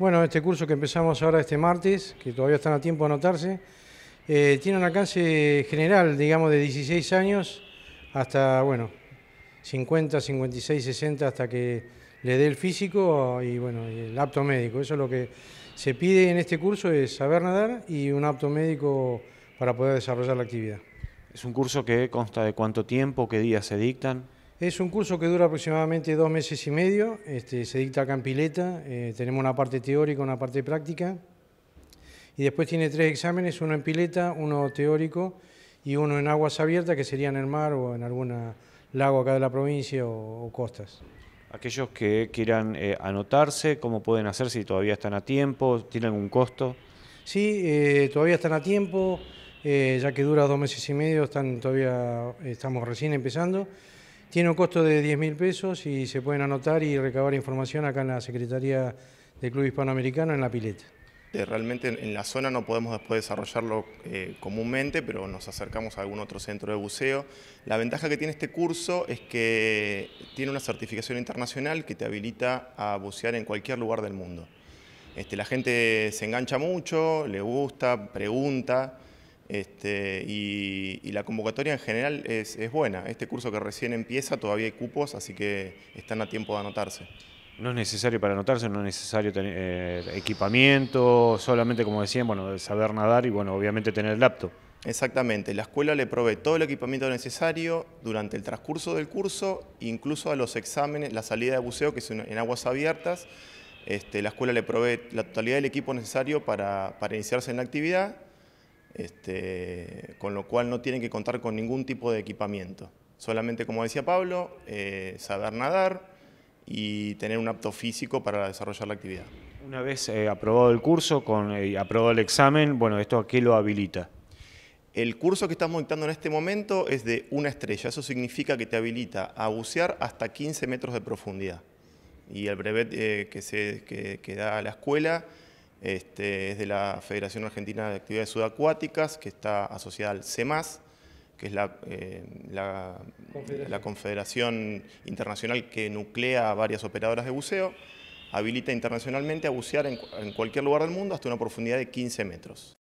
Bueno, este curso que empezamos ahora este martes, que todavía están a tiempo de anotarse, eh, tiene un alcance general, digamos, de 16 años hasta, bueno, 50, 56, 60, hasta que le dé el físico y, bueno, el apto médico. Eso es lo que se pide en este curso, es saber nadar y un apto médico para poder desarrollar la actividad. ¿Es un curso que consta de cuánto tiempo, qué días se dictan? Es un curso que dura aproximadamente dos meses y medio, este, se dicta acá en Pileta, eh, tenemos una parte teórica, una parte práctica, y después tiene tres exámenes, uno en Pileta, uno teórico y uno en aguas abiertas, que sería en el mar o en algún lago acá de la provincia o, costas. Aquellos que quieran eh, anotarse, ¿cómo pueden hacer si todavía están a tiempo? ¿Tienen un costo? Sí, eh, todavía están a tiempo, ya que dura dos meses y medio, todavía estamos recién empezando. Tiene un costo de 10 mil pesos y se pueden anotar y recabar información acá en la Secretaría del Club Hispanoamericano en la pileta. Eh, realmente en la zona no podemos después desarrollarlo eh, comúnmente, pero nos acercamos a algún otro centro de buceo. La ventaja que tiene este curso es que tiene una certificación internacional que te habilita a bucear en cualquier lugar del mundo. Este, la gente se engancha mucho, le gusta, pregunta, este, y, la convocatoria en general es, buena. Este curso que recién empieza todavía hay cupos, así que están a tiempo de anotarse. No es necesario para anotarse, no es necesario tener eh, equipamiento, solamente como decían, bueno, saber nadar y bueno, obviamente tener el laptop. Exactamente, la escuela le provee todo el equipamiento necesario durante el transcurso del curso, incluso a los exámenes, la salida de buceo, que es en aguas abiertas, este, la escuela le provee la totalidad del equipo necesario para iniciarse en la actividad este, con lo cual no tienen que contar con ningún tipo de equipamiento. Solamente, como decía Pablo, eh, saber nadar y tener un apto físico para desarrollar la actividad. Una vez eh, aprobado el curso, con, eh, aprobado el examen, bueno, ¿esto a qué lo habilita? El curso que estamos dictando en este momento es de una estrella. Eso significa que te habilita a bucear hasta 15 metros de profundidad. Y el brevet que, se, que da la escuela este, es de la Federación Argentina de Actividades Sudacuáticas, que está asociada al CEMAS, que es eh, la, confederación. internacional que nuclea a varias operadoras de buceo, habilita internacionalmente a bucear en, en cualquier lugar del mundo hasta una profundidad de 15 metros.